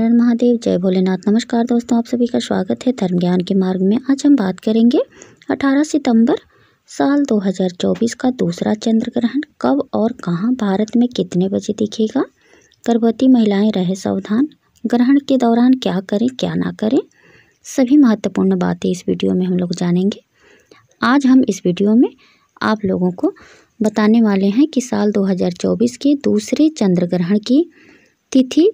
हर महादेव जय भोलेनाथ नमस्कार दोस्तों आप सभी का स्वागत है धर्म ज्ञान के मार्ग में आज हम बात करेंगे 18 सितंबर साल 2024 का दूसरा चंद्र ग्रहण कब और कहां भारत में कितने बजे दिखेगा गर्भवती महिलाएं रहे सावधान ग्रहण के दौरान क्या करें क्या ना करें सभी महत्वपूर्ण बातें इस वीडियो में हम लोग जानेंगे आज हम इस वीडियो में आप लोगों को बताने वाले हैं कि साल 2024 के दूसरे चंद्र ग्रहण की तिथि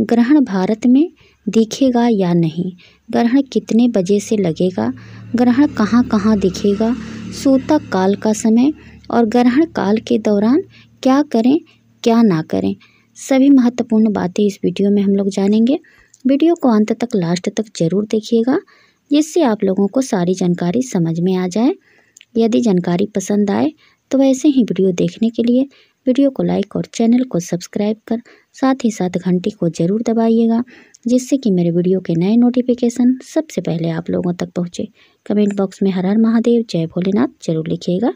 ग्रहण भारत में दिखेगा या नहीं ग्रहण कितने बजे से लगेगा ग्रहण कहाँ कहाँ दिखेगा सूतक काल का समय और ग्रहण काल के दौरान क्या करें क्या ना करें सभी महत्वपूर्ण बातें इस वीडियो में हम लोग जानेंगे वीडियो को अंत तक लास्ट तक ज़रूर देखिएगा जिससे आप लोगों को सारी जानकारी समझ में आ जाए यदि जानकारी पसंद आए तो वैसे ही वीडियो देखने के लिए वीडियो को लाइक और चैनल को सब्सक्राइब कर साथ ही साथ घंटी को ज़रूर दबाइएगा जिससे कि मेरे वीडियो के नए नोटिफिकेशन सबसे पहले आप लोगों तक पहुँचे कमेंट बॉक्स में हर हर महादेव जय भोलेनाथ जरूर लिखिएगा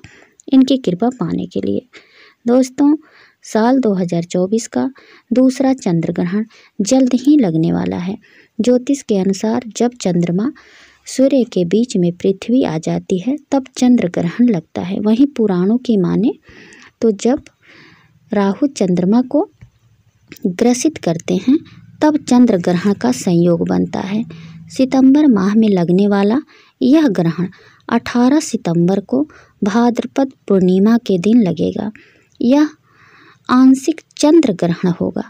इनकी कृपा पाने के लिए दोस्तों साल 2024 का दूसरा चंद्र ग्रहण जल्द ही लगने वाला है ज्योतिष के अनुसार जब चंद्रमा सूर्य के बीच में पृथ्वी आ जाती है तब चंद्र ग्रहण लगता है वहीं पुराणों की माने तो जब राहु चंद्रमा को ग्रसित करते हैं तब चंद्र ग्रहण का संयोग बनता है सितंबर माह में लगने वाला यह ग्रहण 18 सितंबर को भाद्रपद पूर्णिमा के दिन लगेगा यह आंशिक चंद्र ग्रहण होगा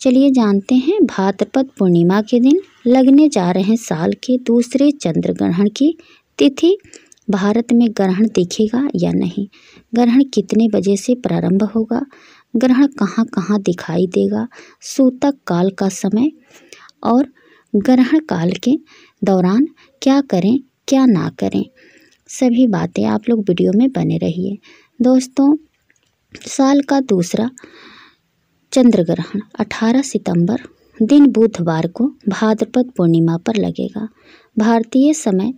चलिए जानते हैं भाद्रपद पूर्णिमा के दिन लगने जा रहे हैं साल के दूसरे चंद्र ग्रहण की तिथि भारत में ग्रहण दिखेगा या नहीं ग्रहण कितने बजे से प्रारंभ होगा ग्रहण कहाँ कहाँ दिखाई देगा सूतक काल का समय और ग्रहण काल के दौरान क्या करें क्या ना करें सभी बातें आप लोग वीडियो में बने रहिए दोस्तों साल का दूसरा चंद्र ग्रहण 18 सितंबर दिन बुधवार को भाद्रपद पूर्णिमा पर लगेगा भारतीय समय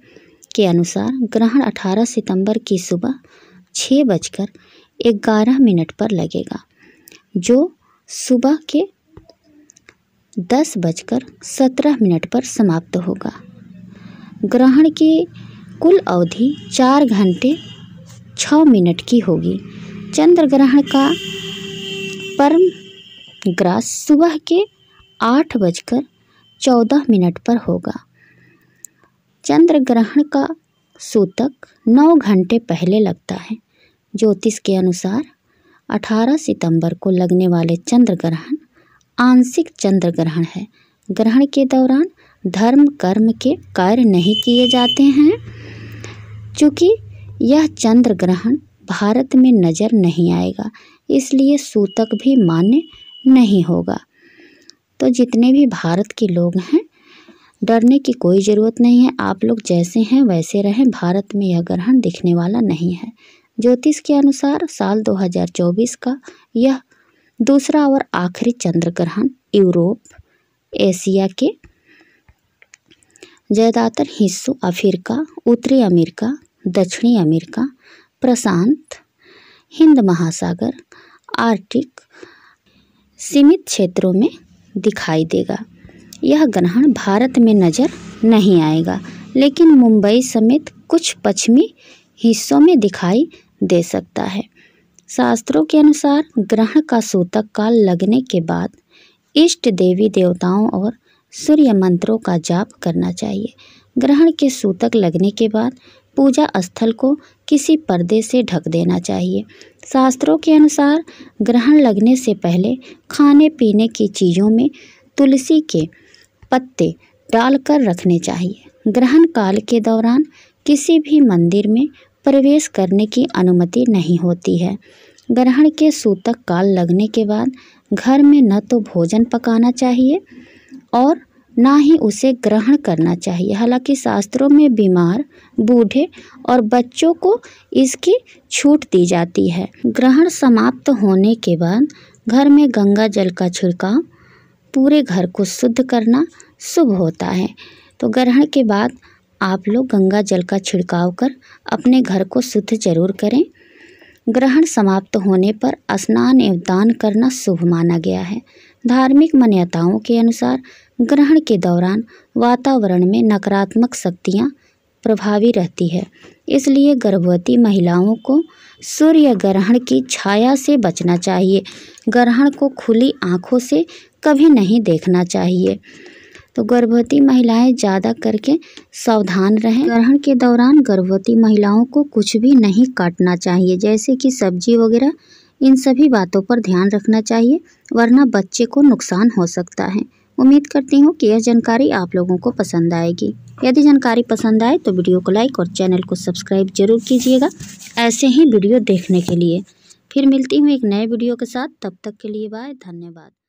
के अनुसार ग्रहण 18 सितंबर की सुबह छः बजकर ग्यारह मिनट पर लगेगा जो सुबह के दस बजकर सत्रह मिनट पर समाप्त होगा ग्रहण की कुल अवधि चार घंटे छ मिनट की होगी चंद्र ग्रहण का परम ग्रास सुबह के आठ बजकर चौदह मिनट पर होगा चंद्र ग्रहण का सूतक नौ घंटे पहले लगता है ज्योतिष के अनुसार 18 सितंबर को लगने वाले चंद्र ग्रहण आंशिक चंद्र ग्रहण है ग्रहण के दौरान धर्म कर्म के कार्य नहीं किए जाते हैं चूँकि यह चंद्र ग्रहण भारत में नज़र नहीं आएगा इसलिए सूतक भी मान्य नहीं होगा तो जितने भी भारत के लोग हैं डरने की कोई ज़रूरत नहीं है आप लोग जैसे हैं वैसे रहें भारत में यह ग्रहण दिखने वाला नहीं है ज्योतिष के अनुसार साल 2024 का यह दूसरा और आखिरी चंद्र ग्रहण यूरोप एशिया के ज़्यादातर हिस्सों अफ्रीका उत्तरी अमेरिका दक्षिणी अमेरिका प्रशांत हिंद महासागर आर्टिक सीमित क्षेत्रों में दिखाई देगा यह ग्रहण भारत में नज़र नहीं आएगा लेकिन मुंबई समेत कुछ पश्चिमी हिस्सों में दिखाई दे सकता है शास्त्रों के अनुसार ग्रहण का सूतक काल लगने के बाद इष्ट देवी देवताओं और सूर्य मंत्रों का जाप करना चाहिए ग्रहण के सूतक लगने के बाद पूजा स्थल को किसी पर्दे से ढक देना चाहिए शास्त्रों के अनुसार ग्रहण लगने से पहले खाने पीने की चीज़ों में तुलसी के पत्ते डालकर रखने चाहिए ग्रहण काल के दौरान किसी भी मंदिर में प्रवेश करने की अनुमति नहीं होती है ग्रहण के सूतक काल लगने के बाद घर में न तो भोजन पकाना चाहिए और ना ही उसे ग्रहण करना चाहिए हालांकि शास्त्रों में बीमार बूढ़े और बच्चों को इसकी छूट दी जाती है ग्रहण समाप्त होने के बाद घर में गंगा जल का छिड़काव पूरे घर को शुद्ध करना शुभ होता है तो ग्रहण के बाद आप लोग गंगा जल का छिड़काव कर अपने घर को शुद्ध जरूर करें ग्रहण समाप्त होने पर स्नान एवं दान करना शुभ माना गया है धार्मिक मान्यताओं के अनुसार ग्रहण के दौरान वातावरण में नकारात्मक शक्तियाँ प्रभावी रहती है इसलिए गर्भवती महिलाओं को सूर्य ग्रहण की छाया से बचना चाहिए ग्रहण को खुली आँखों से कभी नहीं देखना चाहिए तो गर्भवती महिलाएं ज़्यादा करके सावधान रहें ग्रहण के दौरान गर्भवती महिलाओं को कुछ भी नहीं काटना चाहिए जैसे कि सब्जी वगैरह इन सभी बातों पर ध्यान रखना चाहिए वरना बच्चे को नुकसान हो सकता है उम्मीद करती हूँ कि यह जानकारी आप लोगों को पसंद आएगी यदि जानकारी पसंद आए तो वीडियो को लाइक और चैनल को सब्सक्राइब जरूर कीजिएगा ऐसे ही वीडियो देखने के लिए फिर मिलती हूँ एक नए वीडियो के साथ तब तक के लिए बाय धन्यवाद